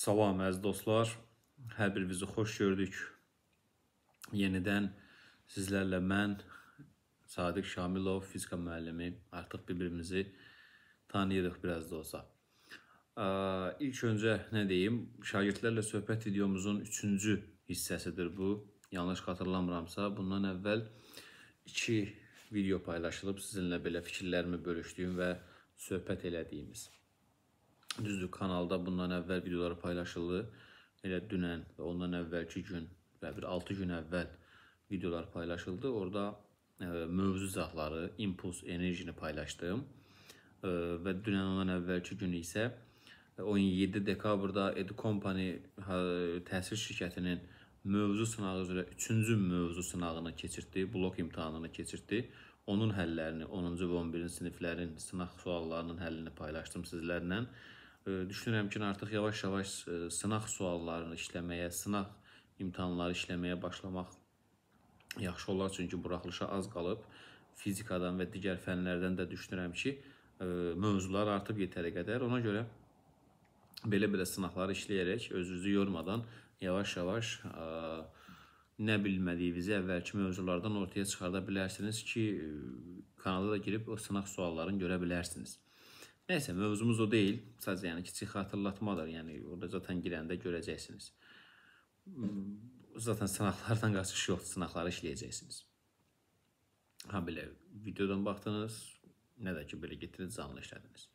Salam əziz dostlar. Hər birinizi xoş gördük. Yenidən sizlərlə mən Sadiq Şamilov fizika müəllimi artıq bir-birimizi tanıyırıq biraz da olsa. İlk öncə nə deyim? Şagirdlərlə söhbət videomuzun 3-cü hissəsidir bu. Yanlış xatırlamıramsa, bundan əvvəl 2 video paylaşılıb sizinlə belə fikirlərimi bölüşdüyüm və söhbət elədiyimiz. Düzdür, kanalda bundan əvvəl videoları paylaşıldı. Elə dünən və ondan əvvəlki gün və bir 6 gün əvvəl videolar paylaşıldı. Orada ə, e, mövzu zahları, impuls, enerjini paylaşdım. Ə, e, və dünən ondan əvvəlki gün isə 17 e, dekabrda Ed Company ə, təsir şirkətinin mövzu sınağı üzrə 3-cü mövzu sınağını keçirdi, blok imtahanını keçirdi. Onun həllərini, 10-cu və 11-ci siniflərin sınaq suallarının həllini paylaşdım sizlərlə düşünürəm ki, artıq yavaş-yavaş e, sınaq suallarını işləməyə, sınaq imtahanları işləməyə başlamaq yaxşı olar çünki buraxılışa az qalıb. Fizikadan və digər fənlərdən də düşünürəm ki, e, mövzular artıb yetərə qədər. Ona görə belə-belə sınaqları işləyərək özünüzü yormadan yavaş-yavaş e, nə bilmədiyinizi əvvəlki mövzulardan ortaya çıxarda bilərsiniz ki, kanala da girib o sınaq suallarını görə bilərsiniz. Nəysə, mövzumuz o deyil. Sadəcə yəni kiçik xatırlatmadır. Yəni orada zaten girəndə görəcəksiniz. Zaten sınaqlardan qaçış yoxdur. Sınaqları işləyəcəksiniz. Ha belə videodan baxdınız, nə də ki belə getirdiniz, canlı işlədiniz.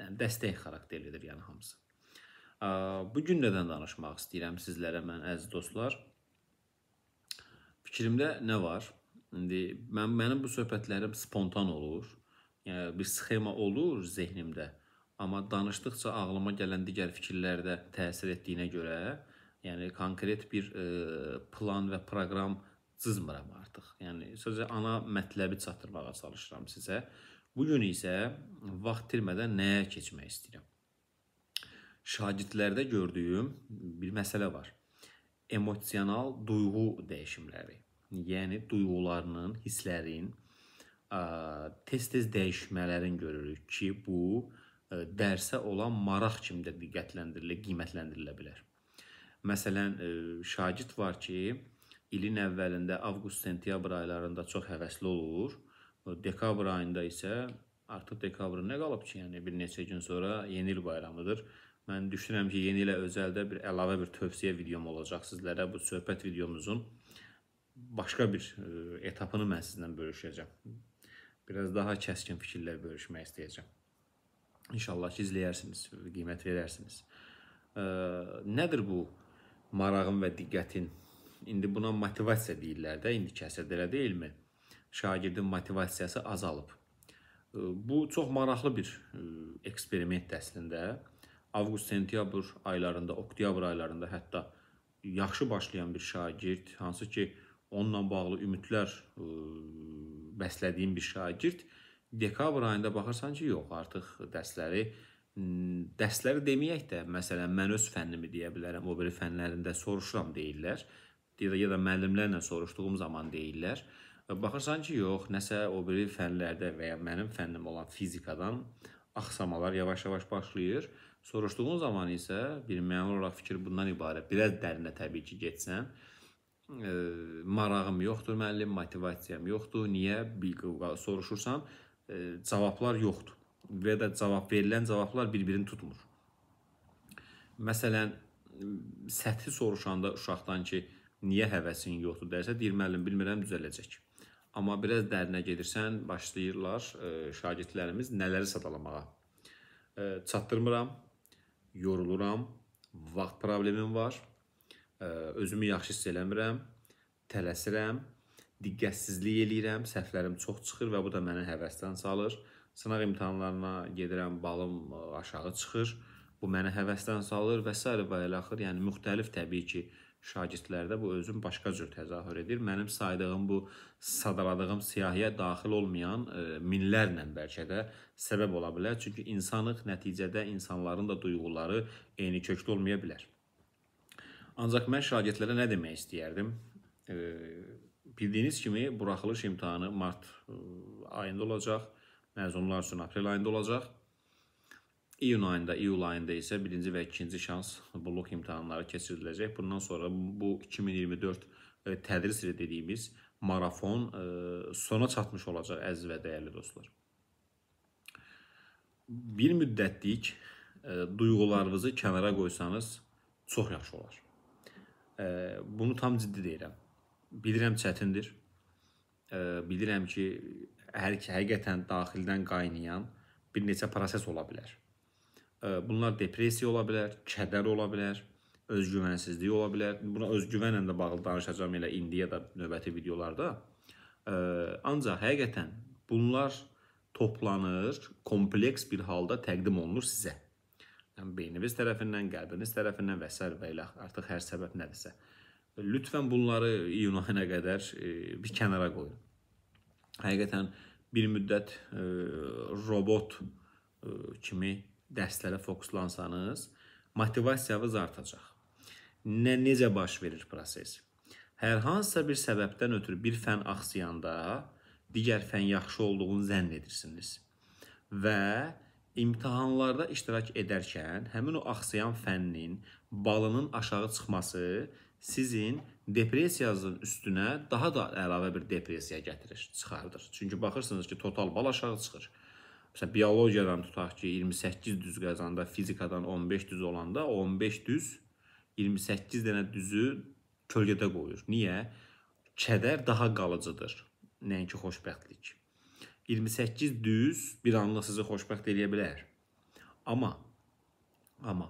Yəni dəstək xarakterlidir yəni hamısı. Bu gün nədən danışmaq istəyirəm sizlərə mən əziz dostlar? Fikrimdə nə var? İndi mən mənim bu söhbətlərim spontan olur yəni bir sxema olur zehnimdə, amma danışdıqca ağlıma gələn digər fikirlərdə təsir etdiyinə görə, yəni konkret bir ə, e, plan və proqram cızmıram artıq. Yəni sözə ana mətləbi çatdırmağa çalışıram sizə. Bu gün isə vaxt itirmədən nəyə keçmək istəyirəm? Şagirdlərdə gördüyüm bir məsələ var. Emosional duyğu dəyişimləri. Yəni duyğularının, hisslərin, tez-tez dəyişmələrin görürük ki, bu dərsə olan maraq kimi də diqqətləndirilə, qiymətləndirilə bilər. Məsələn, şagird var ki, ilin əvvəlində avqust-sentyabr aylarında çox həvəsli olur. Dekabr ayında isə artıq dekabrın nə qalıb ki, yəni bir neçə gün sonra yeni il bayramıdır. Mən düşünürəm ki, yeni ilə özəldə bir əlavə bir tövsiyə videom olacaq sizlərə bu söhbət videomuzun başqa bir etapını mən sizlə bölüşəcəm biraz daha kəskin fikirlər bölüşmək istəyəcəm. İnşallah ki, izləyərsiniz, qiymət verərsiniz. E, nədir bu marağın və diqqətin? İndi buna motivasiya deyirlər də, indi kəsirdə elə deyilmi? Şagirdin motivasiyası azalıb. E, bu çox maraqlı bir e, eksperimentdir əslində. Avqust-sentyabr aylarında, oktyabr aylarında hətta yaxşı başlayan bir şagird, hansı ki, e, onunla bağlı ümidlər ə, e, bəslədiyim bir şagird dekabr ayında baxırsan ki, yox, artıq dərsləri dərsləri deməyək də, məsələn, mən öz fənnimi deyə bilərəm, o biri fənlərində soruşuram deyirlər. Ya da müəllimlərlə soruşduğum zaman deyirlər. Baxırsan ki, yox, nəsə o biri fənlərdə və ya mənim fənnim olan fizikadan axsamalar yavaş-yavaş başlayır. Soruşduğun zaman isə bir məmur olaraq fikir bundan ibarət. Biraz dərinə təbii ki, getsən, ə, marağım yoxdur müəllim, motivasiyam yoxdur. Niyə soruşursan, ə, cavablar yoxdur və də cavab verilən cavablar bir-birini tutmur. Məsələn, səthi soruşanda uşaqdan ki, niyə həvəsin yoxdur dərsə, deyir müəllim, bilmirəm düzələcək. Amma biraz dərinə gedirsən, başlayırlar ə, şagirdlərimiz nələri sadalamağa. Ə, çatdırmıram, yoruluram, vaxt problemim var özümü yaxşı hiss eləmirəm, tələsirəm, diqqətsizlik eləyirəm, səhvlərim çox çıxır və bu da məni həvəsdən salır. Sınaq imtahanlarına gedirəm, balım aşağı çıxır. Bu məni həvəsdən salır və s. və elə axır. Yəni müxtəlif təbii ki, şagirdlərdə bu özün başqa cür təzahür edir. Mənim saydığım bu sadaladığım siyahıya daxil olmayan e, minlərlə bəlkə də səbəb ola bilər. Çünki insanıq nəticədə insanların da duyğuları eyni köklü olmaya bilər. Ancaq mən şagirdlərə nə demək istəyərdim? E, bildiyiniz kimi buraxılış imtahanı mart ayında olacaq. Məzunlar üçün aprel ayında olacaq. İyun ayında, iyul ayında isə birinci və ikinci şans blok imtahanları keçiriləcək. Bundan sonra bu 2024 tədris ili dediyimiz marafon sona çatmış olacaq əziz və dəyərli dostlar. Bir müddətlik duyğularınızı kənara qoysanız çox yaxşı olar bunu tam ciddi deyirəm. Bilirəm çətindir. Bilirəm ki, hər həqiqətən daxildən qaynayan bir neçə proses ola bilər. Bunlar depressiya ola bilər, kədər ola bilər, özgüvənsizlik ola bilər. Buna özgüvənlə də bağlı danışacağam elə indi ya da növbəti videolarda. Ancaq həqiqətən bunlar toplanır, kompleks bir halda təqdim olunur sizə yəni beyniniz tərəfindən, qəlbiniz tərəfindən və s. və ilə artıq hər səbəb nədirsə. Lütfən bunları iyun ayına qədər e, bir kənara qoyun. Həqiqətən bir müddət e, robot e, kimi dərslərə fokuslansanız, motivasiyanız artacaq. Nə necə baş verir proses? Hər hansısa bir səbəbdən ötürü bir fən axsıyanda digər fən yaxşı olduğunu zənn edirsiniz. Və imtahanlarda iştirak edərkən həmin o axsayan fənnin balının aşağı çıxması sizin depressiyanızın üstünə daha da əlavə bir depressiya gətirir, çıxardır. Çünki baxırsınız ki, total bal aşağı çıxır. Məsələn, biologiyadan tutaq ki, 28 düz qazanda fizikadan 15 düz olanda 15 düz 28 dənə düzü kölgədə qoyur. Niyə? Kədər daha qalıcıdır, nəinki xoşbəxtlik. 28 düz bir anla sizi xoşbəxt eləyə bilər. Amma amma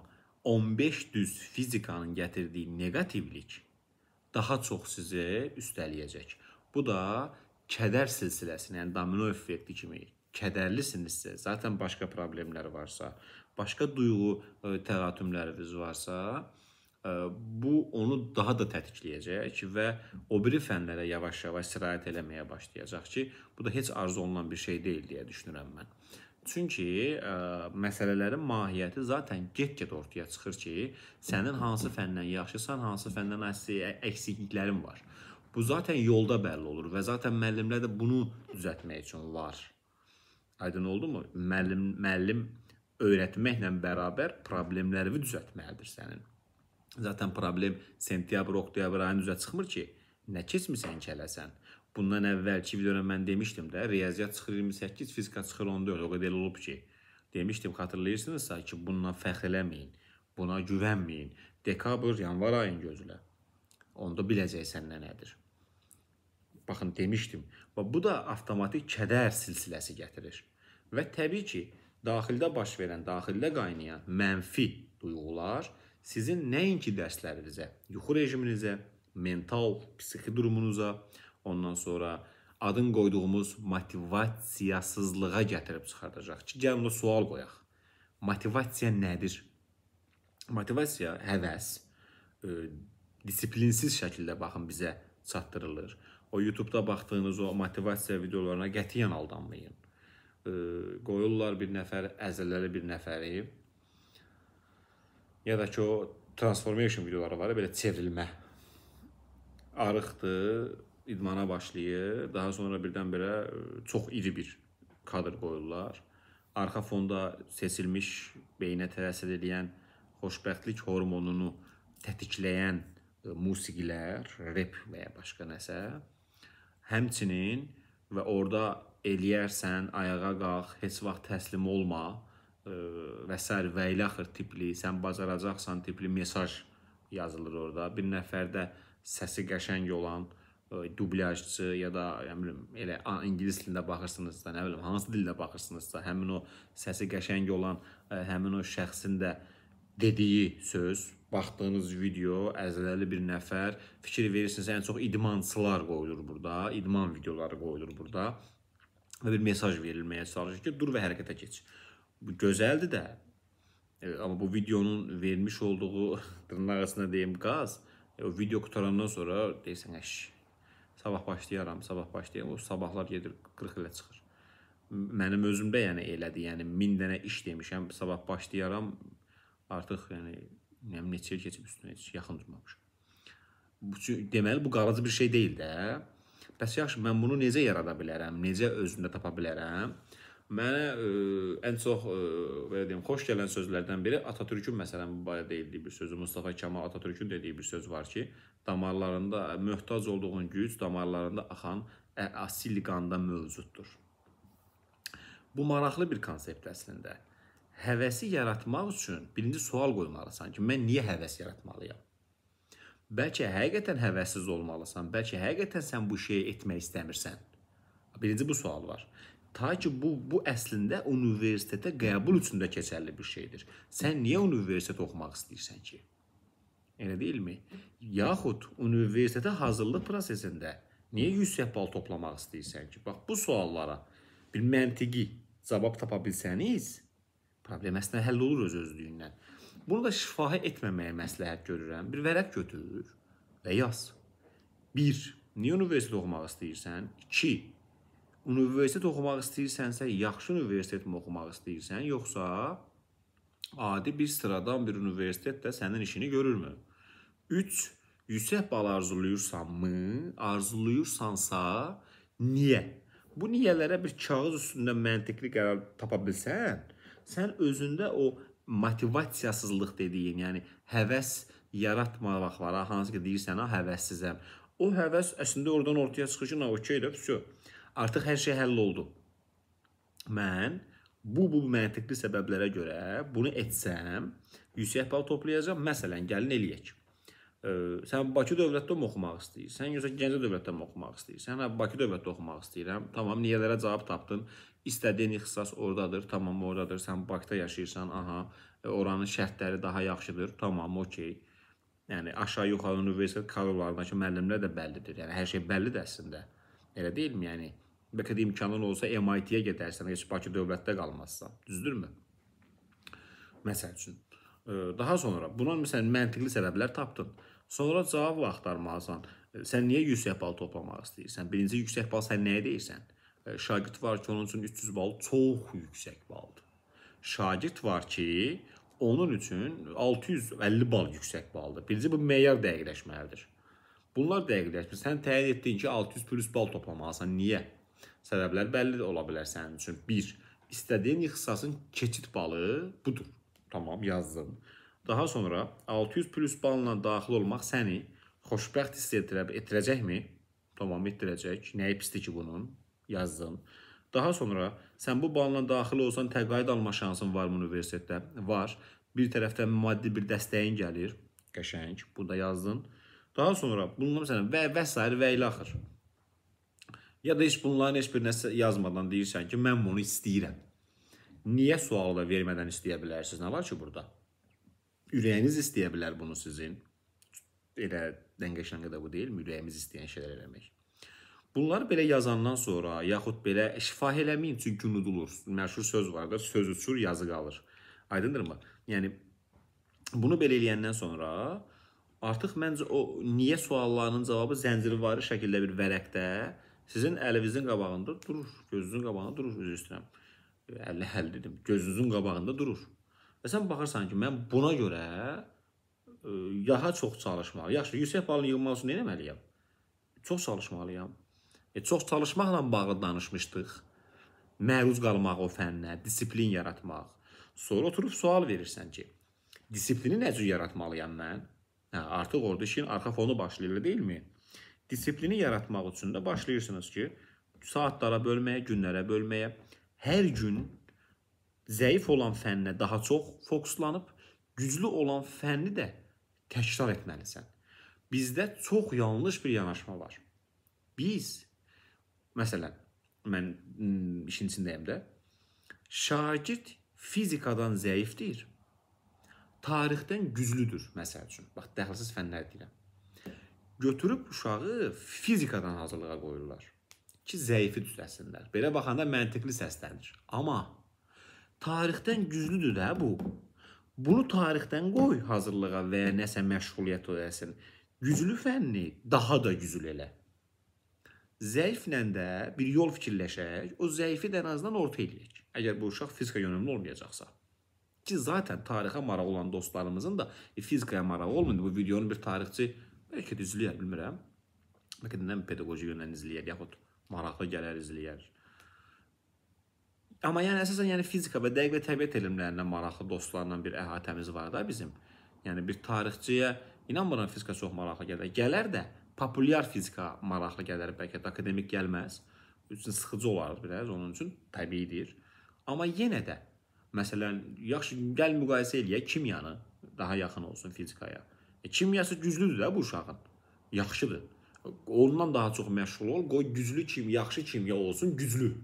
15 düz fizikanın gətirdiyi negativlik daha çox sizi üstələyəcək. Bu da kədər silsiləsi, yəni domino effekti kimi kədərlisinizsə, zaten başqa problemlər varsa, başqa duyğu e, təlatümləriniz varsa, bu onu daha da tətikləyəcək və o biri fənlərə yavaş-yavaş sirayət eləməyə başlayacaq ki, bu da heç arzu olunan bir şey deyil deyə düşünürəm mən. Çünki ə, e, məsələlərin mahiyyəti zaten get-get ortaya çıxır ki, sənin hansı fəndən yaxşısan, hansı fəndən əksikliklərin var. Bu zaten yolda bəlli olur və zaten müəllimlər də bunu düzəltmək üçün var. Aydın oldumu? Müəllim müəllim öyrətməklə bərabər problemlərini düzəltməlidir sənin. Zaten problem sentyabr, oktyabr ayının üzə çıxmır ki, nə keçmisən kələsən. Bundan əvvəlki videoda mən demişdim də, riyaziyyat çıxır 28, fizika çıxır 14, o qədər olub ki. Demişdim, xatırlayırsınızsa ki, bununla fəxr eləməyin, buna güvənməyin. Dekabr, yanvar ayını gözlə. Onda biləcəksən nə nədir. Baxın, demişdim. Və bu da avtomatik kədər silsiləsi gətirir. Və təbii ki, daxildə baş verən, daxildə qaynayan mənfi duyğular sizin nəinki dərslərinizə, yuxu rejiminizə, mental, psixi durumunuza, ondan sonra adın qoyduğumuz motivasiyasızlığa gətirib çıxardacaq ki, gəlin buna sual qoyaq. Motivasiya nədir? Motivasiya həvəs, ə, e, disiplinsiz şəkildə baxın bizə çatdırılır. O YouTube-da baxdığınız o motivasiya videolarına qətiyyən aldanmayın. Ə, e, qoyurlar bir nəfər əzələli bir nəfəri ya da ki o transformation videoları var, belə çevrilmə. Arıqdır, idmana başlayır, daha sonra birdən belə e, çox iri bir kadr qoyurlar. Arxa fonda seçilmiş beynə təsir edən xoşbəxtlik hormonunu tətikləyən e, musiqilər, rep və ya başqa nəsə. Həmçinin və orada eləyərsən, ayağa qalx, heç vaxt təslim olma və s. və ilə axır tipli, sən bacaracaqsan tipli mesaj yazılır orada. Bir nəfərdə səsi qəşəng olan e, dublyajçı ya da nə bilim elə ingilis dilində baxırsınızsa, nə bilim hansı dildə baxırsınızsa, həmin o səsi qəşəng olan e, həmin o şəxsin də dediyi söz, baxdığınız video, əzələli bir nəfər fikir verirsiniz, ən çox idmançılar qoyulur burada, idman videoları qoyulur burada və bir mesaj verilməyə çalışır ki, dur və hərəkətə keç bu gözəldir də. E, amma bu videonun vermiş olduğu dırnaq arasında deyim qaz. E, o video qutarandan sonra deyirsən əş. Sabah başlayaram, sabah başlayaram. O sabahlar gedir 40 ilə çıxır. Mənim özümdə yəni elədi. Yəni 1000 dənə iş demişəm, sabah başlayaram. Artıq yəni yəni neçə il keçib üstünə heç yaxın durmamışam. Bu deməli bu qaraca bir şey deyil də. Bəs yaxşı, mən bunu necə yarada bilərəm? Necə özümdə tapa bilərəm? Mənə ə, e, ən çox ə, e, belə deyim, xoş gələn sözlərdən biri Atatürkün məsələn bu barədə dediyi bir sözü, Mustafa Kemal Atatürkün dediyi bir söz var ki, damarlarında möhtac olduğun güc damarlarında axan ə, e, asil qanda mövcuddur. Bu maraqlı bir konsept əslində. Həvəsi yaratmaq üçün birinci sual qoymalısan ki, mən niyə həvəs yaratmalıyam? Bəlkə həqiqətən həvəssiz olmalısan, bəlkə həqiqətən sən bu şeyi etmək istəmirsən. Birinci bu sual var. Ta ki bu bu əslində universitetə qəbul üçün də keçərli bir şeydir. Sən niyə universitet oxumaq istəyirsən ki? Elə deyilmi? Yaxud universitetə hazırlıq prosesində niyə 100 bal toplamaq istəyirsən ki? Bax bu suallara bir məntiqi cavab tapa bilsəniz, problem əslində həll olur öz özlüyündən. Bunu da şifahi etməməyə məsləhət görürəm. Bir vərəq götür və yaz. 1. Niyə universitet oxumaq istəyirsən? 2 universitet oxumaq istəyirsənsə, yaxşı universitetmi oxumaq istəyirsən, yoxsa adi bir sıradan bir universitet də sənin işini görürmü? 3. Yüksək bal arzuluyursanmı? Arzulayırsansa, niyə? Bu niyələrə bir kağız üstündə məntiqli qərar tapa bilsən, sən özündə o motivasiyasızlıq dediyin, yəni həvəs yaratmamaq var. Hansı ki deyirsən, ha həvəssizəm. O həvəs əslində oradan ortaya çıxır ki, na okeydir, vəsyo artıq hər şey həll oldu. Mən bu bu məntiqli səbəblərə görə bunu etsəm, yüksək bal toplayacam. Məsələn, gəlin eləyək. Ə, sən Bakı dövlətində oxumaq istəyirsən, yoxsa Gəncə dövlətində oxumaq istəyirsən? Hə, Bakı dövlətində oxumaq istəyirəm. Tamam, niyələrə cavab tapdın. İstədiyin ixtisas ordadır, tamam ordadır. Sən Bakıda yaşayırsan, aha, e, oranın şərtləri daha yaxşıdır. Tamam, okey. Yəni aşağı yuxarı universitet kadrlarındakı müəllimlər də bəllidir. Yəni hər şey bəllidir əslində. Elə deyilmi? Yəni Bəlkə də imkanın olsa MIT-yə gedərsən, heç Bakı dövlətdə qalmazsan. Düzdürmü? Məsəl üçün. E, daha sonra buna məsələn məntiqli səbəblər tapdın. Sonra cavab axtarmalısan. E, sən niyə yüksək bal toplamaq istəyirsən? Birinci yüksək bal sən nəyə deyirsən? E, şagird var ki, onun üçün 300 bal çox yüksək baldır. Şagird var ki, onun üçün 650 bal yüksək baldır. Birinci bu meyar dəqiqləşməlidir. Bunlar dəqiqləşmir. Sən təyin etdin ki, 600 plus bal toplamalısan. Niyə? Səbəblər bəlli ola bilər sənin üçün. 1. İstədiyin ixtisasın keçid balı budur. Tamam, yazdın. Daha sonra 600 plus balla daxil olmaq səni xoşbəxt hiss etdirəcəkmi? Tamam, etdirəcək. Nəyi pisdir ki bunun? Yazdın. Daha sonra sən bu balla daxil olsan təqaüd alma şansın varmı universitetdə? Var. Bir tərəfdən maddi bir dəstəyin gəlir. Qəşəng. Bu da yazdın. Daha sonra bunlar sənə və və sair və ilə axır. Ya da heç bunların heç birinə yazmadan deyirsən ki, mən bunu istəyirəm. Niyə sualı da vermədən istəyə bilərsiniz? Nə var ki burada? Ürəyiniz istəyə bilər bunu sizin. Elə dəngəşənqə də bu deyil, ürəyimiz istəyən şeylər eləmək. Bunlar belə yazandan sonra, yaxud belə şifa eləməyin, çünki unudulur. Məşhur söz var da, söz uçur, yazı qalır. Aydındırmı? Yəni bunu belə eləyəndən sonra artıq məncə o niyə suallarının cavabı zəncirvari şəkildə bir vərəqdə Sizin əlinizin qabağında durur, gözünüzün qabağında durur, üzr istəyirəm. Əlli həll dedim. Gözünüzün qabağında durur. Və sən baxırsan ki, mən buna görə daha e, çox çalışmalı. Yaxşı, yüksək balın yığılması üçün nə etməliyəm? Çox çalışmalıyam. E, çox çalışmaqla bağlı danışmışdıq. Məruz qalmaq o fənnə, disiplin yaratmaq. Sonra oturub sual verirsən ki, disiplini nə cür yaratmalıyam mən? Hə, artıq orada işin arxa fonu başlayır, deyilmi? Disiplini yaratmaq üçün də başlayırsınız ki, saatlara bölməyə, günlərə bölməyə, hər gün zəif olan fənninə daha çox fokuslanıb, güclü olan fənni də təkrar etməlisən. Bizdə çox yanlış bir yanaşma var. Biz məsələn, mən hmm, işin içindəyəm də. Şagird fizikadan zəifdir. Tarixdən güclüdür məsəl üçün. Bax, dəxilsiz fənlər deyirəm götürüb uşağı fizikadan hazırlığa qoyurlar ki, zəifi düzəsinlər. Belə baxanda məntiqli səslənir. Amma tarixdən güclüdür də bu. Bunu tarixdən qoy hazırlığa və ya nəsə məşğuliyyət edəsin. Güclü fənni daha da güclü elə. Zəiflə də bir yol fikirləşək, o zəifi də ən azından orta eləyək. Əgər bu uşaq fizika yönümlü olmayacaqsa. Ki, zaten tarixə maraq olan dostlarımızın da e, fizikaya maraq olmayıb. Bu videonu bir tarixçi Bəlkə də izləyər, bilmirəm. Bəlkə də nə pedaqoji yöndən izləyər, yaxud maraqlı gələr izləyər. Amma yəni əsasən yəni fizika və dəqiq və təbiət elmlərinə maraqlı dostlarla bir əhatəmiz var da bizim. Yəni bir tarixçiyə inanmıram fizika çox maraqlı gələr. Gələr də populyar fizika maraqlı gələr, bəlkə də akademik gəlməz. Üçün sıxıcı olar biraz, onun üçün təbiidir. Amma yenə də məsələn, yaxşı gəl müqayisə eləyək kimyanı daha yaxın olsun fizikaya. E, kimyası güclüdür də bu uşağın. Yaxşıdır. Ondan daha çox məşğul ol, qoy güclü kim, yaxşı kimya olsun, güclü.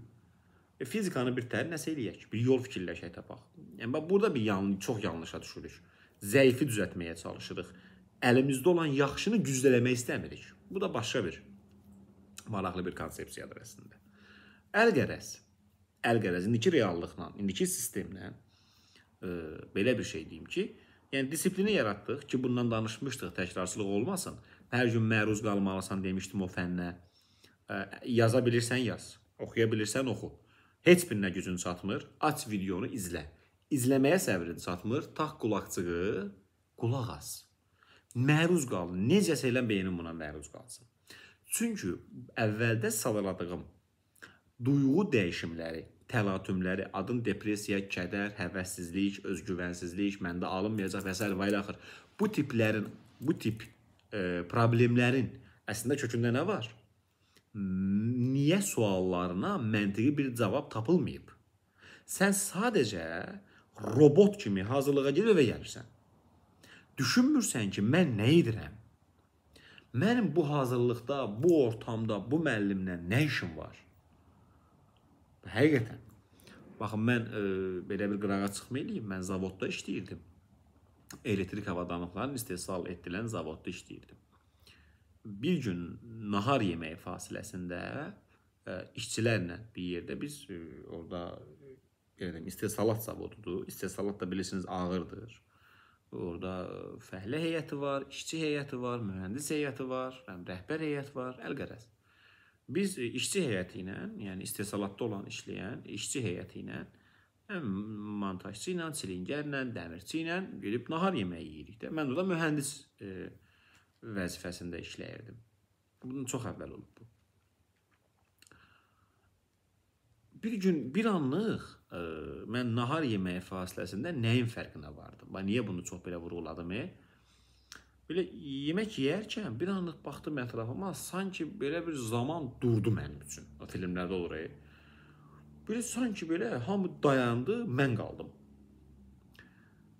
E, fizikanı bir təhər nəsə eləyək, bir yol fikirləşək tapaq. Yəni bax burada bir yan çox yanlışa düşürük. Zəifi düzəltməyə çalışırıq. Əlimizdə olan yaxşını gücləmək istəmirik. Bu da başqa bir maraqlı bir konsepsiyadır əslində. Əlqərəz. Əlqərəz indiki reallıqla, indiki sistemlə ə, e, belə bir şey deyim ki, Yəni disiplini yaratdıq ki, bundan danışmışdıq, təkrarçılıq olmasın. Hər gün məruz qalmalısan demişdim o fənnə. Yaza bilirsən yaz, oxuya bilirsən oxu. Heç birinə gücün çatmır, aç videonu izlə. İzləməyə səbrin çatmır, tax qulaqçığı, qulaq as. Məruz qal. Necəsə elə beynin buna məruz qalsın. Çünki əvvəldə sadaladığım duyğu dəyişimləri təlatümləri, adın depressiya, kədər, həvəssizlik, özgüvənsizlik, məndə alınmayacaq və s. və ilə axır. Bu tiplərin, bu tip e, problemlərin əslində kökündə nə var? Niyə suallarına məntiqi bir cavab tapılmayıb? Sən sadəcə robot kimi hazırlığa gedir və gəlirsən. Düşünmürsən ki, mən nə edirəm? Mənim bu hazırlıqda, bu ortamda, bu müəllimlə nə işim var? Həqiqətən. Baxın, mən ə, e, belə bir qırağa çıxma eləyim, mən zavodda işləyirdim. Elektrik avadanlıqlarının istehsal etdilən zavodda işləyirdim. Bir gün nahar yeməyi fasiləsində ə, e, işçilərlə bir yerdə biz ə, e, orada belə yəni deyim, istehsalat zavodudur. İstehsalat da bilirsiniz ağırdır. Orada fəhlə heyəti var, işçi heyəti var, mühəndis heyəti var, rəhbər heyət var, əlqərəz. Biz e, işçi heyəti ilə, yəni istehsalatda olan işləyən işçi heyəti ilə, həm montajçı ilə, silingərlə, dəmirçi ilə gedib nahar yeməyi yeyirik də. Mən orada mühəndis e, vəzifəsində işləyirdim. Bunun çox əvvəl olub bu. Bir gün bir anlıq e, mən nahar yeməyi fasiləsində nəyin fərqinə vardım? Bax niyə bunu çox belə vurğuladım? E? belə yemək yeyərkən bir anlıq baxdım ətrafıma, sanki belə bir zaman durdu mənim üçün. O filmlərdə olur. Belə sanki belə hamı dayandı, mən qaldım.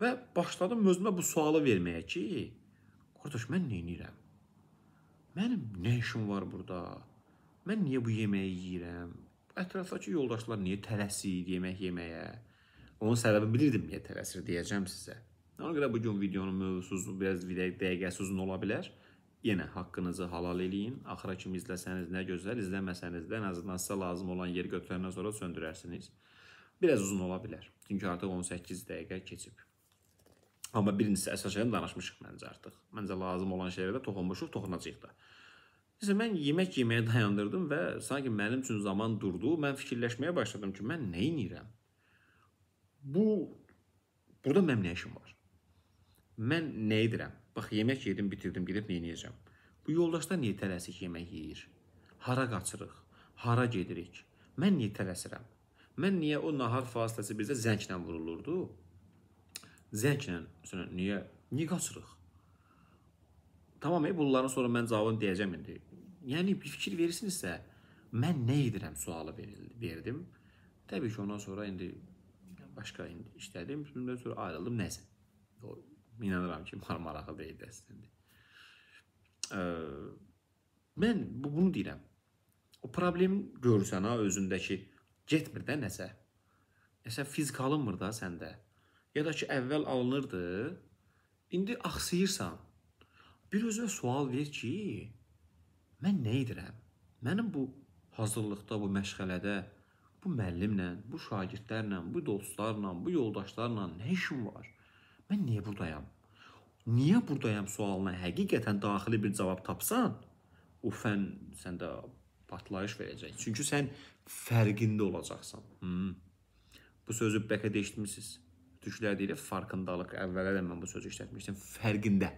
Və başladım özümə bu sualı verməyə ki, qardaş mən nə edirəm? Mənim nə işim var burada? Mən niyə bu yeməyi yeyirəm? Ətrafdakı yoldaşlar niyə tələsir yemək yeməyə? Onun səbəbini bilirdim niyə tələsir deyəcəm sizə. Ona görə bu gün videonun mövzusu biraz dəqiqəsi uzun ola bilər. Yenə haqqınızı halal eləyin. Axıra kimi izləsəniz nə gözəl, izləməsəniz də ən azından sizə lazım olan yeri götürəndən sonra söndürərsiniz. Biraz uzun ola bilər. Çünki artıq 18 dəqiqə keçib. Amma birincisi əsas şeydən danışmışıq məncə artıq. Məncə lazım olan şeylərə də toxunmuşuq, toxunacağıq da. Məsələn, mən yemək yeməyə dayandırdım və sanki mənim üçün zaman durdu. Mən fikirləşməyə başladım ki, mən nə edirəm? Bu burada mənim nə işim var? mən nə edirəm? Bax, yemək yedim, bitirdim, gedib nə edəcəm? Bu yoldaşlar niyə tələsik yemək yeyir? Hara qaçırıq? Hara gedirik? Mən niyə tələsirəm? Mən niyə o nahar fasiləsi bizdə zənglə vurulurdu? Zənglə, məsələn, niyə niyə qaçırıq? Tamam, ey, bunların sonra mən cavabını deyəcəm indi. Yəni bir fikir verirsinizsə, mən nə edirəm sualı verildi, verdim. Təbii ki, ondan sonra indi başqa indi işlədim, bundan sonra ayrıldım, nəsə. O İnanıram ki, maraqlı deyil əslində. E, mən bunu deyirəm. O problem görürsən ha özündəki getmir də nəsə. Nəsə fiziki alınmır da səndə. Ya da ki, əvvəl alınırdı, indi axsıyırsan. Bir özünə sual ver ki, mən nə edirəm? Mənim bu hazırlıqda, bu məşğələdə, bu müəllimlə, bu şagirdlərlə, bu dostlarla, bu yoldaşlarla nə işim var? Mən niyə buradayam? Niyə buradayam sualına həqiqətən daxili bir cavab tapsan, o fən səndə partlayış verəcək. Çünki sən fərqində olacaqsan. Hmm. Bu sözü bəlkə də eşitmisiniz. Türklər deyir farkındalıq. Əvvəllər də mən bu sözü işlətmişdim. Fərqində.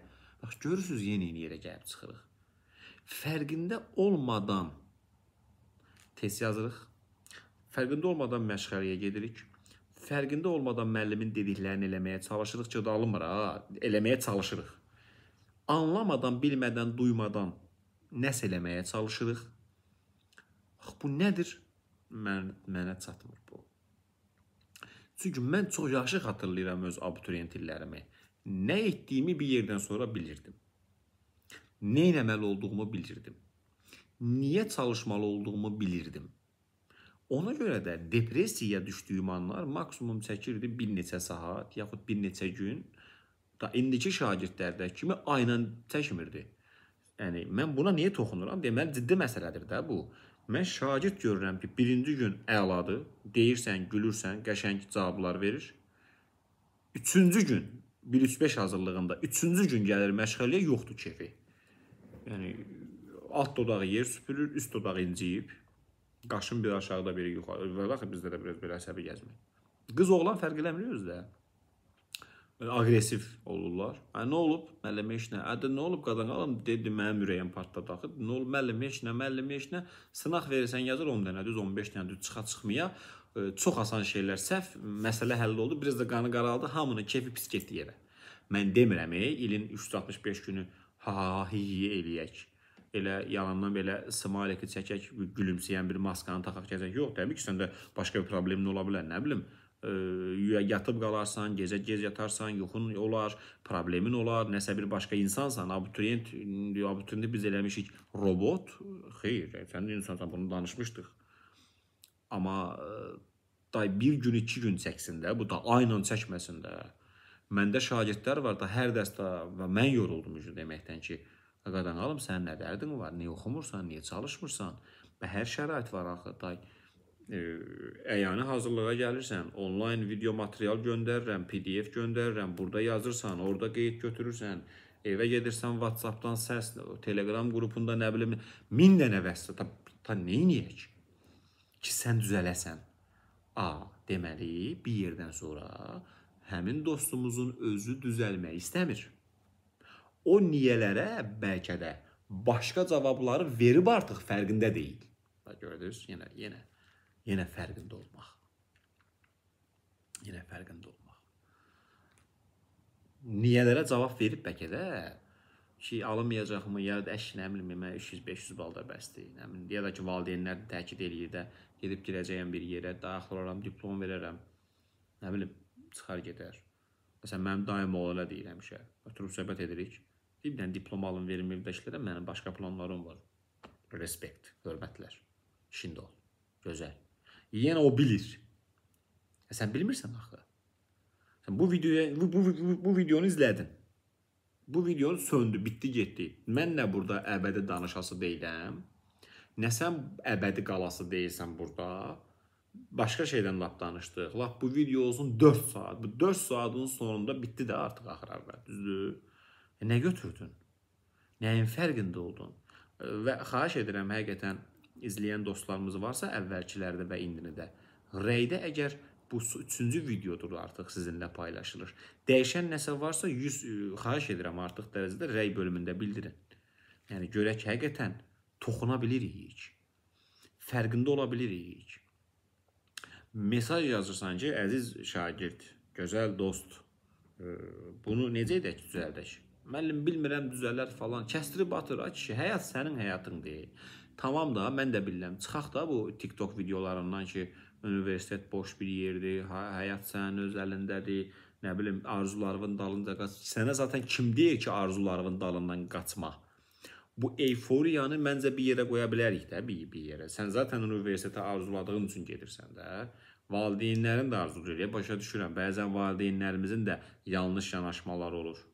Bax görürsüz yeni-yeni yerə gəlib çıxırıq. Fərqində olmadan test yazırıq. Fərqində olmadan məşğələyə gedirik fərqində olmadan müəllimin dediklərini eləməyə çalışırıq ki, o da alınmır ha, eləməyə çalışırıq. Anlamadan, bilmədən, duymadan nəsə eləməyə çalışırıq. Bax bu nədir? Mən mənə çatmır bu. Çünki mən çox yaxşı xatırlayıram öz abituriyent illərimi. Nə etdiyimi bir yerdən sonra bilirdim. Nə etməli olduğumu bilirdim. Niyə çalışmalı olduğumu bilirdim. Ona görə də depressiyaya düşdüyüm anlar maksimum çəkirdi bir neçə saat, yaxud bir neçə gün. Da indiki şagirdlərdə kimi aynan çəkmirdi. Yəni mən buna niyə toxunuram? Deməli ciddi məsələdir də bu. Mən şagird görürəm ki, birinci gün əladır, deyirsən, gülürsən, qəşəng cavablar verir. 3-cü gün 1-3-5 hazırlığında 3-cü gün gəlir məşğələyə yoxdur kefi. Yəni alt dodağı yer süpürür, üst dodağı inciyib. Qaşın bir aşağıda, biri yuxarı. Vallahi bizdə də biraz belə əsəbi gəzmək. Qız oğlan fərq eləmir özü də. Yəni aqressiv olurlar. Hə nə olub? Müəllim eşnə. Adı hə, nə olub? Qadan qalım dedi mənim ürəyim partladı axı. Nə olub? Müəllim eşnə, müəllim eşnə. Sınaq verirsən yazır 10 dənə düz, 15 dənə düz çıxa çıxmaya. Çox asan şeylər səhv, məsələ həll oldu. Biraz da qanı qaraldı, hamının kefi pis getdi yerə. Mən demirəm, e, ilin 365 günü ha-hi eləyək elə yalandan belə smaleki çəkək, gülümsəyən bir maskanı taxaq gəzək. Yox, təbii ki, səndə başqa bir problemin ola bilər, nə bilim ə, e, yatıb qalarsan, gecə gec yatarsan, yuxun olar, problemin olar, nəsə bir başqa insansan, abituriyent abituriyenti biz eləmişik robot. Xeyr, sən insansan, bunu danışmışdıq. Amma e, day bir gün, 2 gün çəksin də, bu da ayla çəkməsin də. Məndə şagirdlər var da hər dərsdə və mən yoruldum deməkdən ki, Qadan alım, sənin nə dərdin var? Niyə oxumursan, niyə çalışmırsan? Və hər şərait var axı. Day e, əyani hazırlığa gəlirsən, onlayn video material göndərirəm, PDF göndərirəm, burada yazırsan, orada qeyd götürürsən, evə gedirsən WhatsApp-dan səs, Telegram qrupunda nə bilim 1000 dənə vəsitə ta neyniyək ki, sən düzələsən. A, deməli bir yerdən sonra həmin dostumuzun özü düzəlmək istəmir o niyələrə bəlkə də başqa cavabları verib artıq fərqində deyil. Bax görürsüz, yenə yenə yenə fərqində olmaq. Yenə fərqində olmaq. Niyələrə cavab verib bəlkə də ki, alınmayacaqmı, ya da əş, nə bilim, mən 300-500 balda bəsdir. Nə bilim, ya da ki, valideynlər təkid eləyir də, gedib girəcəyəm bir yerə, daxil olaram, diplom verərəm. Nə bilim, çıxar gedər. Məsələn, mənim daim oğlana deyirəm həmişə. Oturub söhbət edirik bir dənə diplom alın verin evdəkilərə, mənim başqa planlarım var. Respekt, hörmətlər. İşində ol. Gözəl. Yenə o bilir. Ə, e, sən bilmirsən axı. Sən bu videoya bu, bu, bu, bu videonu izlədin. Bu videonu söndü, bitdi, getdi. Mən nə burada əbədi danışası deyiləm. Nə sən əbədi qalası deyilsən burada. Başqa şeydən lap danışdıq. Lap bu video olsun 4 saat. Bu 4 saatın sonunda bitdi də artıq axırarlar, düzdür? E, nə götürdün? Nəyin fərqində oldun? E, və xahiş edirəm həqiqətən izləyən dostlarımız varsa, əvvəlkilərdə və indini də rəydə əgər bu 3-cü videodur artıq sizinlə paylaşılır. Dəyişən nəsə varsa 100 e, xahiş edirəm artıq dərəcədə rəy bölümündə bildirin. Yəni görək həqiqətən toxuna biliriyik. Fərqində ola biliriyik. Mesaj yazırsan ki, əziz şagird, gözəl dost, e, bunu necə edək, düzəldək? Müəllim bilmirəm düzələr falan. Kəstirib atır ha kişi. Həyat sənin həyatın deyil. Tamam da, mən də bilirəm. Çıxaq da bu TikTok videolarından ki, universitet boş bir yerdir, həyat sənin öz əlindədir. Nə bilim, arzularının dalınca qaç. Sənə zaten kim deyir ki, arzularının dalından qaçma? Bu eyforiyanı məncə bir yerə qoya bilərik də, bir, bir yerə. Sən zaten universitetə arzuladığın üçün gedirsən də. Valideynlərin də arzulayır. Başa düşürəm. Bəzən valideynlərimizin də yanlış yanaşmaları olur.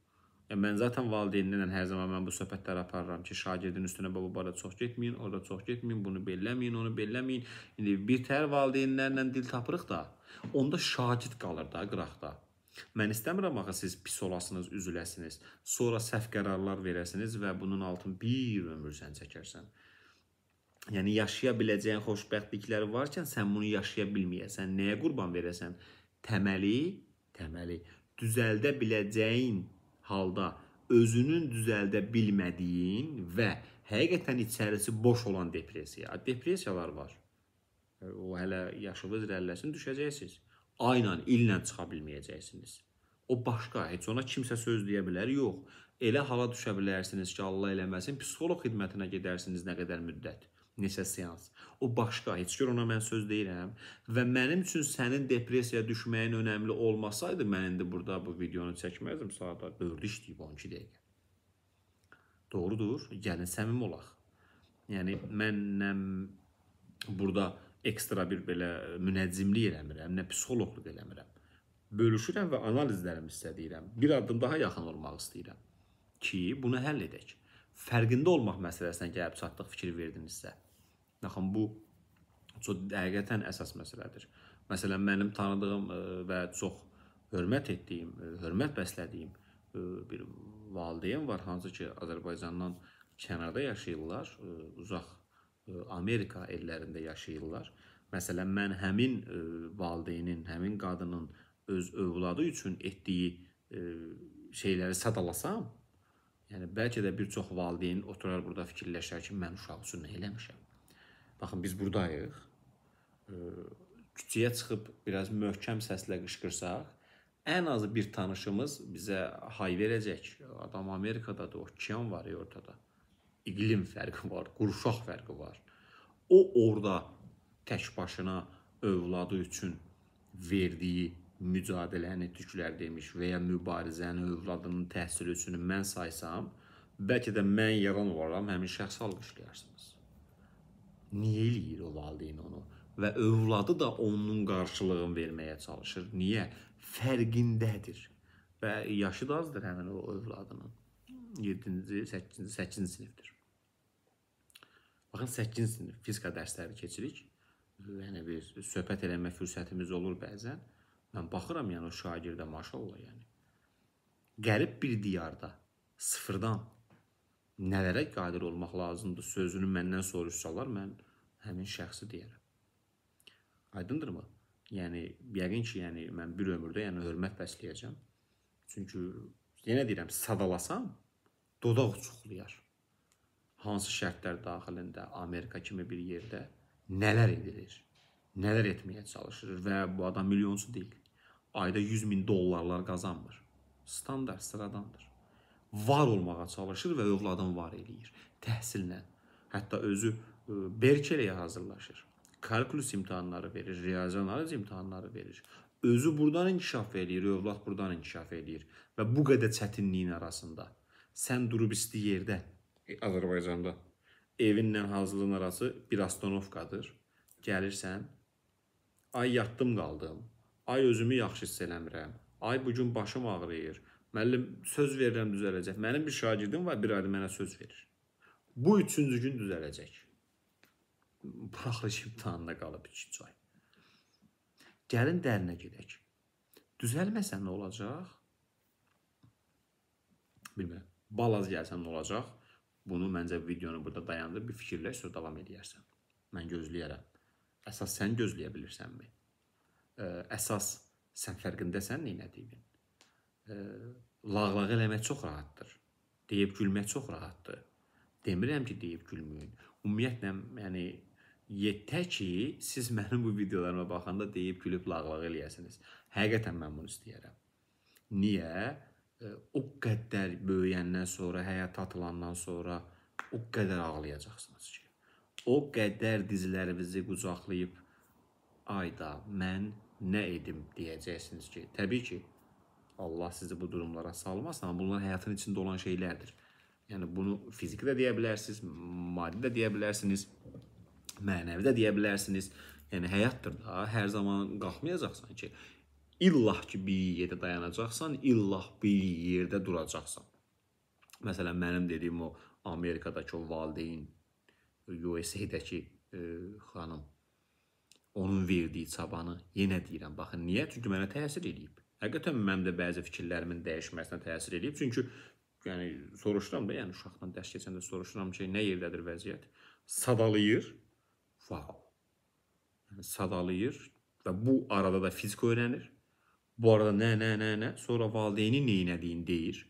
E, mən zaten valideynlərlə hər zaman mən bu söhbətləri aparıram ki, şagirdin üstünə bu barədə çox getməyin, orada çox getməyin, bunu belləməyin, onu belləməyin. İndi birtəhər valideynlərlə dil tapırıq da, onda şagird qalır da qıraqda. Mən istəmirəm axı siz pis olasınız, üzüləsiniz, sonra səhv qərarlar verəsiniz və bunun altın bir ömür sən çəkərsən. Yəni yaşaya biləcəyin xoşbəxtlikləri varkən sən bunu yaşaya bilməyəsən, nəyə qurban verəsən? Təməli, təməli düzəldə biləcəyin halda özünün düzəldə bilmədiyin və həqiqətən içərisi boş olan depressiya. Depressiyalar var. E, o hələ yaşınız irəliləsin düşəcəksiniz. Ayla, illə çıxa bilməyəcəksiniz. O başqa, heç ona kimsə söz deyə bilər, yox. Elə hala düşə bilərsiniz ki, Allah eləməsin, psixoloq xidmətinə gedərsiniz nə qədər müddət neçə seans. O başqa, heç gör ona mən söz deyirəm və mənim üçün sənin depressiyaya düşməyin önəmli olmasaydı mən indi burada bu videonu çəkməzdim saat 4 işləyib 12 dəqiqə. Doğrudur? Yəni səmim olaq. Yəni mənlə burada ekstra bir belə münəccimlik eləmirəm, nə psixoloqluq eləmirəm. Bölüşürəm və analizlərimi istədirəm. Bir addım daha yaxın olmaq istəyirəm ki, bunu həll edək fərqində olmaq məsələsinə gəlib çatdıq fikir verdinizsə. Baxın bu çox həqiqətən əsas məsələdir. Məsələn mənim tanıdığım e, və çox hörmət etdiyim, e, hörmət bəslədiyim e, bir valideyn var, hansı ki Azərbaycandan kənarda yaşayırlar, uzaq Amerika ellərində yaşayırlar. Məsələn, mən həmin valideynin, həmin qadının öz övladı üçün etdiyi şeyləri sadalasam, Yəni bəlkə də bir çox valideyn oturar burada fikirləşər ki, mən uşaq üçün nə eləmişəm. Baxın biz burdayıq. Küçəyə çıxıb biraz möhkəm səslə qışqırsaq, ən azı bir tanışımız bizə hay verəcək. Adam Amerikadadır, okean var ortada. İqlim fərqi var, qurşaq fərqi var. O orada tək başına övladı üçün verdiyi mücadiləni tüklər demiş və ya mübarizəni övladının təhsili üçün mən saysam, bəlkə də mən yalan olaram həmin şəxsi alqışlayarsınız. Niyə eləyir o valideyn onu? Və övladı da onun qarşılığını verməyə çalışır. Niyə? Fərqindədir. Və yaşı da azdır həmin o övladının. 7-ci, 8-ci, 8-ci sinifdir. Baxın 8-ci sinif fizika dərsləri keçirik. Yəni bir söhbət eləmə fürsətimiz olur bəzən. Mən baxıram yəni o şagirdə maşallah yəni. Qərib bir diyarda sıfırdan nələrə qadir olmaq lazımdır sözünü məndən soruşsalar mən həmin şəxsi deyərəm. Aydındırmı? Yəni yəqin ki, yəni mən bir ömürdə yəni hörmət bəsləyəcəm. Çünki yenə deyirəm, sadalasam dodaq uçuqlayar. Hansı şərtlər daxilində Amerika kimi bir yerdə nələr edilir? Nələr etməyə çalışılır və bu adam milyonçu deyil ayda 100 min dollarlar qazanmır. Standart sıradandır. Var olmağa çalışır və övladını var eləyir. Təhsillə. Hətta özü e, Berkeleyə hazırlaşır. Kalkulus imtahanları verir, riyazi analiz imtahanları verir. Özü buradan inkişaf eləyir, övlad buradan inkişaf eləyir. Və bu qədər çətinliyin arasında sən durub isti yerdə e, Azərbaycanda evinlə hazırlığın arası bir astanovkadır. Gəlirsən, ay yatdım qaldım Ay özümü yaxşı hiss eləmirəm. Ay bu gün başım ağrıyır. Müəllim söz verirəm düzələcək. Mənim bir şagirdim var, bir adı mənə söz verir. Bu 3-cü gün düzələcək. Buraxılış imtahanına qalıb 2 ay. Gəlin dərinə gedək. Düzəlməsə nə olacaq? Bilmirəm. Balaz gəlsən nə olacaq? Bunu məncə videonu burada dayandır, bir fikirləş, sonra davam edərsən. Mən gözləyərəm. Əsas sən gözləyə bilirsənmi? əsas sən fərqindəsən nə etdiyin. Lağlaq eləmək çox rahatdır. Deyib gülmək çox rahatdır. Demirəm ki, deyib gülməyin. Ümumiyyətlə, yəni yetə ki, siz mənim bu videolarıma baxanda deyib gülüb lağlaq eləyəsiniz. Həqiqətən mən bunu istəyirəm. Niyə? O qədər böyüyəndən sonra, həyata atılandan sonra o qədər ağlayacaqsınız ki, o qədər dizlərinizi qucaqlayıb ayda mən nə edim deyəcəksiniz ki, təbii ki, Allah sizi bu durumlara salmasın, amma bunlar həyatın içində olan şeylərdir. Yəni bunu fiziki də deyə bilərsiniz, maddi də deyə bilərsiniz, mənəvi də deyə bilərsiniz. Yəni həyatdır da, hər zaman qalxmayacaqsan ki, illah ki bir yerdə dayanacaqsan, illah bir yerdə duracaqsan. Məsələn, mənim dediyim o Amerikadakı o valideyn USA-dakı e, xanım onun verdiyi çabanı yenə deyirəm. Baxın, niyə? Çünki mənə təsir eləyib. Həqiqətən mənim də bəzi fikirlərimin dəyişməsinə təsir eləyib. Çünki yəni soruşuram da, yəni uşaqdan dərs keçəndə soruşuram ki, nə yerdədir vəziyyət? Sadalayır. Vau. Yəni sadalayır və bu arada da fizika öyrənir. Bu arada nə, nə, nə, nə, sonra valideynin neynədiyini deyir.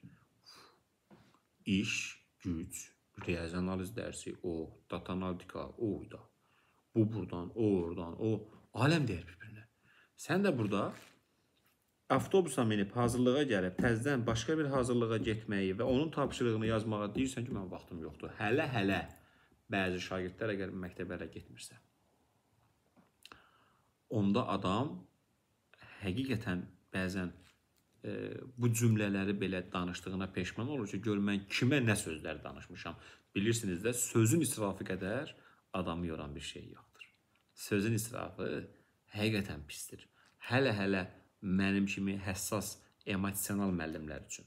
İş, güc, riyazi analiz dərsi, o, data analitika, o da. Bu buradan, o oradan, o aləm deyir bir-birinə. Sən də burada avtobusa minib hazırlığa gəlib təzədən başqa bir hazırlığa getməyi və onun tapşırığını yazmağa deyirsən ki, mən vaxtım yoxdur. Hələ hələ bəzi şagirdlər əgər məktəblərə getmirsə. Onda adam həqiqətən bəzən e, bu cümlələri belə danışdığına peşman olur ki, gör mən kimə nə sözlər danışmışam. Bilirsiniz də sözün israfı qədər adamı yoran bir şey yoxdur. Sözün israfı həqiqətən pisdir. Hələ-hələ mənim kimi həssas emosional müəllimlər üçün.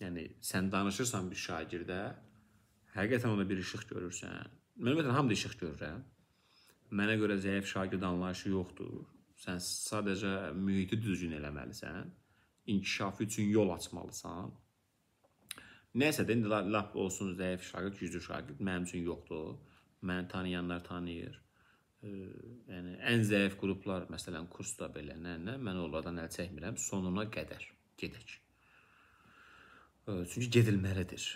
Yəni sən danışırsan bir şagirdə, həqiqətən ona bir işıq görürsən. Mən ümumiyyətlə hamıda işıq görürəm. Mənə görə zəif şagird anlayışı yoxdur. Sən sadəcə mühiti düzgün eləməlisən. İnkişafı üçün yol açmalısan. Nəsə də indi lap olsun zəif şagird, güclü şagird mənim üçün yoxdur. Məni tanıyanlar tanıyır. E, yəni ən zəif qruplar, məsələn, kursda belə nə nə mən onlardan əl çəkmirəm sonuna qədər. Gedək. E, çünki gedilməlidir.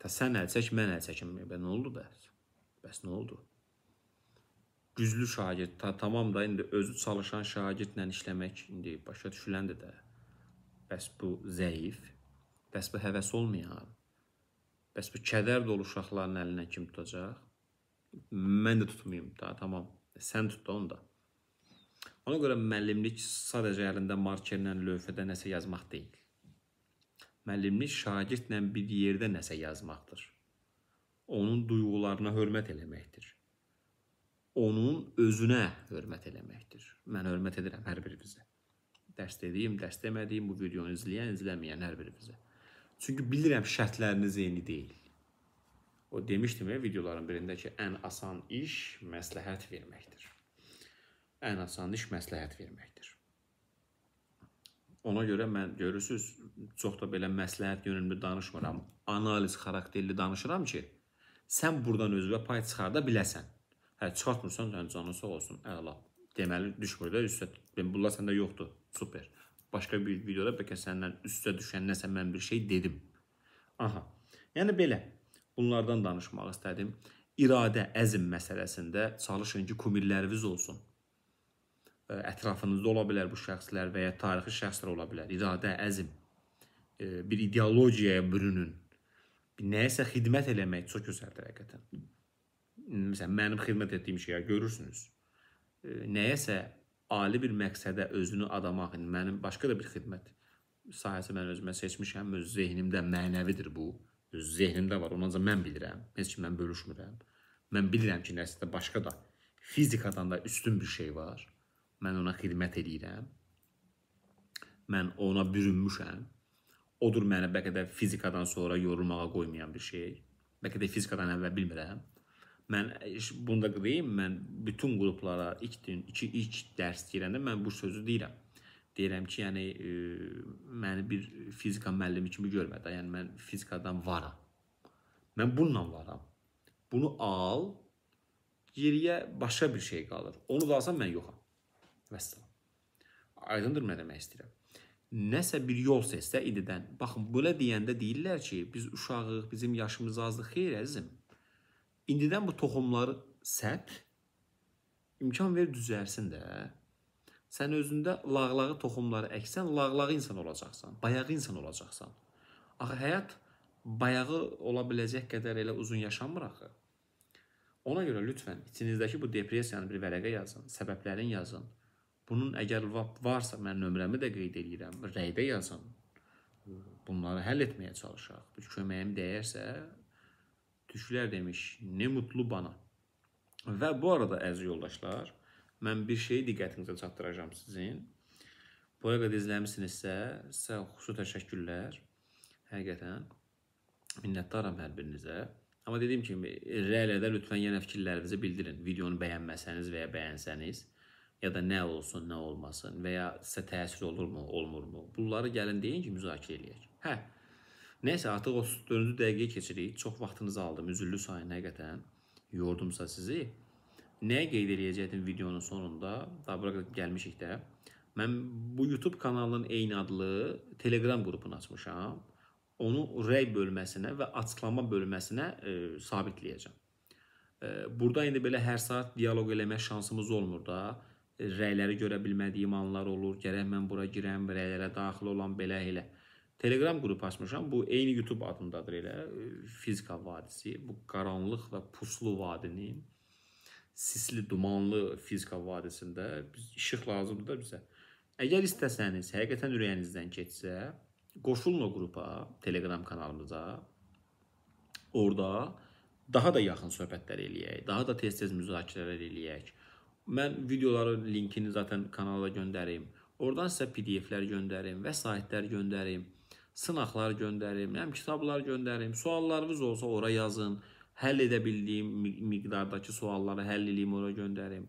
Ta sən əl çək, mən əl çəkim. E, Bə nə oldu bəs? Bəs nə oldu? Güclü şagird, ta, tamam da indi özü çalışan şagirdlə işləmək indi başa düşüləndir də. Bəs bu zəif, bəs bu həvəs olmayan, bəs bu kədər dolu uşaqların əlinə kim tutacaq? mən də tutmayım da, tamam. Sən tut da onu da. Ona görə müəllimlik sadəcə əlində markerlə lövhədə nəsə yazmaq deyil. Müəllimlik şagirdlə bir yerdə nəsə yazmaqdır. Onun duyğularına hörmət eləməkdir. Onun özünə hörmət eləməkdir. Mən hörmət edirəm hər birinizə. Dərs dediyim, dərs demədiyim, bu videonu izləyən, izləməyən hər birinizə. Çünki bilirəm şərtləriniz eyni deyil. O demişdim ya videoların birində ki, ən asan iş məsləhət verməkdir. Ən asan iş məsləhət verməkdir. Ona görə mən görürsüz, çox da belə məsləhət yönümlü danışmıram. Analiz xarakterli danışıram ki, sən burdan özünə pay çıxarda biləsən. Hə, çıxartmırsan, yəni canın sağ olsun. Əla. Deməli düşmür də üstə. Bunlar səndə yoxdur. Super. Başqa bir videoda bəlkə səndən üstə düşən nəsə mən bir şey dedim. Aha. Yəni belə. Bunlardan danışmaq istədim. İradə, əzm məsələsində çalışın ki, kumilləriniz olsun. Ətrafınızda ola bilər bu şəxslər və ya tarixi şəxslər ola bilər. İradə, əzm bir ideologiyaya bürünün. Nəyəsə xidmət eləmək çox gözəldir həqiqətən. Məsələn, mənim xidmət etdiyim şeyə görürsünüz. Nəyəsə ali bir məqsədə özünü adamaq, mənim başqa da bir xidmət sahəsi mən özümə seçmişəm, öz zehnimdə mənəvidir bu. Düz zehnimdə var. Ondan sonra mən bilirəm. Heç kim mən bölüşmürəm. Mən bilirəm ki, nəsədə başqa da fizikadan da üstün bir şey var. Mən ona xidmət eləyirəm. Mən ona bürünmüşəm. Odur məni bəlkə də fizikadan sonra yorulmağa qoymayan bir şey. Bəlkə də fizikadan əvvəl bilmirəm. Mən bunu da deyim, mən bütün qruplara ilk, ilk, ilk dərs deyəndə mən bu sözü deyirəm deyirəm ki, yəni e, məni bir fizika müəllimi kimi görmədi. Yəni mən fizikadan varam. Mən bununla varam. Bunu al, geriyə başqa bir şey qalır. Onu da alsam mən yoxam. Vəssalam. Aydındır nə demək istəyirəm. Nəsə bir yol seçsə ididən. Baxın, belə deyəndə deyirlər ki, biz uşağıq, bizim yaşımız azdır. Xeyr əzizim. İndidən bu toxumları səp imkan ver düzəlsin də. Sən özündə lağlağı toxumları əksən, lağlağı insan olacaqsan, bayağı insan olacaqsan. Axı həyat bayağı ola biləcək qədər elə uzun yaşamır axı. Ona görə lütfən içinizdəki bu depressiyanı bir vərəqə yazın, səbəblərin yazın. Bunun əgər varsa mən nömrəmi də qeyd edirəm, rəydə yazın. Bunları həll etməyə çalışaq. Bir köməyim dəyərsə, düşlər demiş, ne mutlu bana. Və bu arada əziz yoldaşlar, mən bir şeyi diqqətinizə çatdıracağam sizin. Bu qədər izləmisinizsə, sizə xüsusi təşəkkürlər. Həqiqətən minnətdaram hər birinizə. Amma dediyim kimi, rəylərdə lütfən yenə fikirlərinizi bildirin. Videonu bəyənməsəniz və ya bəyənsəniz ya da nə olsun, nə olmasın və ya sizə təsir olurmu, olmurmu? Bunları gəlin deyin ki, müzakirə eləyək. Hə. Nəysə, artıq 34-cü dəqiqəyə keçirik. Çox vaxtınızı aldım. Üzüllü sayın həqiqətən yordumsa sizi. Nə qeyd eləyəcəkdim videonun sonunda, da bura gəlmişik də. Mən bu YouTube kanalının eyni adlı Telegram qrupunu açmışam. Onu rəy bölməsinə və açıqlama bölməsinə e, sabitləyəcəm. E, burada indi belə hər saat dialoq eləmək şansımız olmur da. E, rəyləri görə bilmədiyim anlar olur. Gərək mən bura girəm, rəylərə daxil olan belə elə. Telegram qrupu açmışam. Bu eyni YouTube adındadır elə. E, Fizika vadisi, bu qaranlıq və puslu vadinin sisli, dumanlı fizika vadisində biz işıq lazımdır da bizə. Əgər istəsəniz, həqiqətən ürəyinizdən keçsə, qoşulun o qrupa, Telegram kanalımıza. Orda daha da yaxın söhbətlər eləyək, daha da tez-tez müzakirələr eləyək. Mən videoların linkini zaten kanala göndərim. Oradan sizə PDF-lər göndərim, vəsaitlər göndərim, sınaqlar göndərim, həm yəni kitablar göndərim. Suallarınız olsa ora yazın həll edə bildiyim miqdardakı sualları həll eləyim, ora göndərim.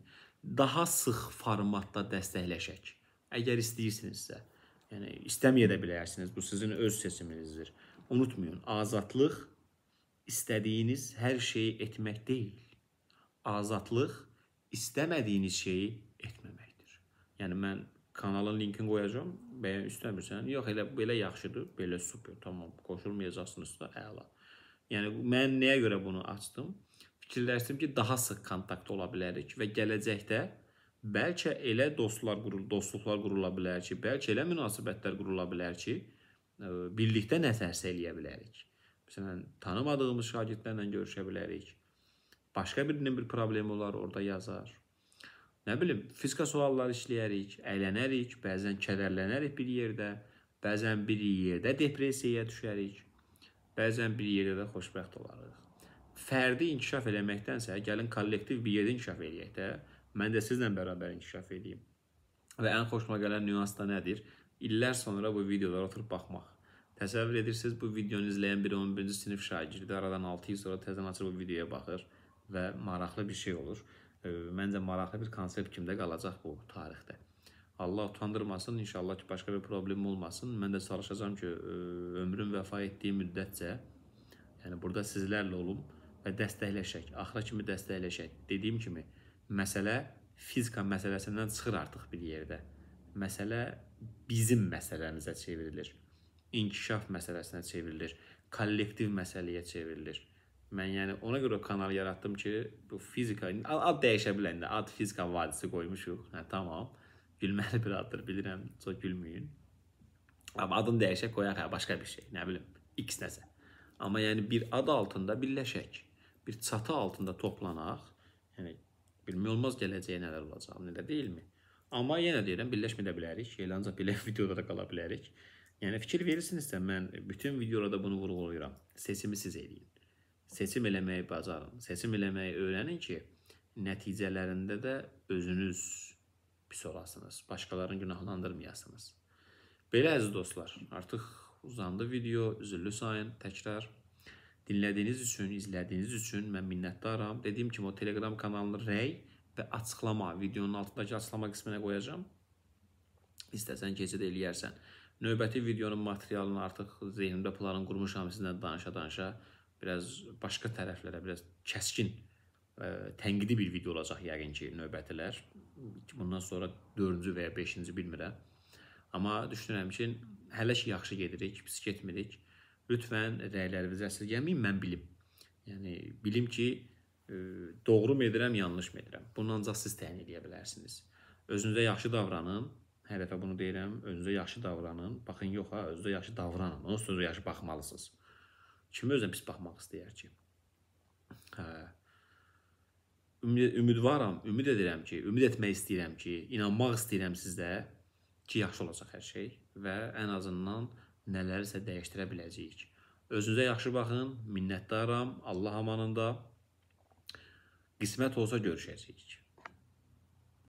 Daha sıx formatda dəstəkləşək. Əgər istəyirsinizsə, yəni istəməyə də bilərsiniz. Bu sizin öz seçiminizdir. Unutmayın, azadlıq istədiyiniz hər şeyi etmək deyil. Azadlıq istəmədiyiniz şeyi etməməkdir. Yəni mən kanalın linkini qoyacağam. Bəyən istəmirsən, yox elə belə yaxşıdır, belə super, tamam. Qoşulmayacaqsınızsa əla. Yəni mən nəyə görə bunu açdım? Fikirləşdim ki, daha sıx kontakt ola bilərik və gələcəkdə bəlkə elə dostlar qurul, dostluqlar qurula bilər ki, bəlkə elə münasibətlər qurula bilər ki, e, birlikdə nəsərsə eləyə bilərik. Məsələn, tanımadığımız şagirdlərlə görüşə bilərik. Başqa birinin bir problemi olar, orada yazar. Nə bilim, fizika sualları işləyərik, əylənərik, bəzən kədərlənərik bir yerdə, bəzən bir yerdə depressiyaya düşərik bəzən bir yerdə də xoşbəxt olarıq. Fərdi inkişaf eləməkdənsə, gəlin kollektiv bir yerdə inkişaf eləyək də. Mən də sizlə bərabər inkişaf eləyim. Və ən xoşuma gələn nüans da nədir? İllər sonra bu videolara oturub baxmaq. Təsəvvür edirsiniz, bu videonu izləyən bir 11-ci sinif şagirdi aradan 6 il sonra təzədən açıb bu videoya baxır və maraqlı bir şey olur. Məncə maraqlı bir konsept kimi də qalacaq bu tarixdə. Allah utandırmasın, inşallah ki başqa bir problem olmasın. Mən də çalışacağım ki, e, ömrüm vəfa etdiyi müddətcə, yəni burada sizlərlə olum və dəstəkləşək, axıra kimi dəstəkləşək. Dediyim kimi, məsələ fizika məsələsindən çıxır artıq bir yerdə. Məsələ bizim məsələmizə çevrilir. İnkişaf məsələsinə çevrilir. Kollektiv məsələyə çevrilir. Mən yəni ona görə kanal yaratdım ki, bu fizika ad dəyişə biləndə ad fizika vadisi qoymuşuq. Hə, tamam. Gülməli bir addır, bilirəm, çox gülməyin. Amma adını dəyişək, qoyaq hə, başqa bir şey, nə bilim, X nəsə. Amma yəni bir ad altında birləşək, bir çatı altında toplanaq. Yəni bilmək olmaz gələcəyə nələr olacaq, nə deyilmi? Amma yenə deyirəm, birləşmə də bilərik, elə ancaq belə videoda da qala bilərik. Yəni fikir verirsinizsə, mən bütün videolarda bunu vurğulayıram. Seçimi siz eləyin. Seçim eləməyi bacarın. Seçim eləməyi öyrənin ki, nəticələrində də özünüz pis olasınız. Başqalarını günahlandırmayasınız. Belə əziz dostlar, artıq uzandı video, üzüllü sayın, təkrar dinlədiyiniz üçün, izlədiyiniz üçün mən minnətdaram. Dediyim kimi o Telegram kanalını rəy və açıqlama, videonun altındakı açıqlama qisminə qoyacam. İstəsən keçid eləyərsən. Növbəti videonun materialını artıq zeynimdə planın qurmuşam sizlə danışa-danışa biraz başqa tərəflərə, biraz kəskin ə, e, tənqidi bir video olacaq yəqin ki, növbətilər bundan sonra 4-cü və ya 5-ci bilmirəm. Amma düşünürəm ki, hələ ki yaxşı gedirik, pis getmirik. Lütfən rəylərinizi əsirgəməyin, mən bilim. Yəni bilim ki, e, doğru mu edirəm, yanlış mı edirəm? Bunu ancaq siz təyin edə bilərsiniz. Özünüzə yaxşı davranın. Hər dəfə bunu deyirəm, özünüzə yaxşı davranın. Baxın, yox ha, özünüzə yaxşı davranın. Onun sözü yaxşı baxmalısınız. Kim özünə pis baxmaq istəyər ki? Hə ümid, ümidvaram, ümid edirəm ki, ümid etmək istəyirəm ki, inanmaq istəyirəm sizdə ki, yaxşı olacaq hər şey və ən azından nələrsə dəyişdirə biləcəyik. Özünüzə yaxşı baxın, minnətdaram, Allah amanında. Qismət olsa görüşəcəyik.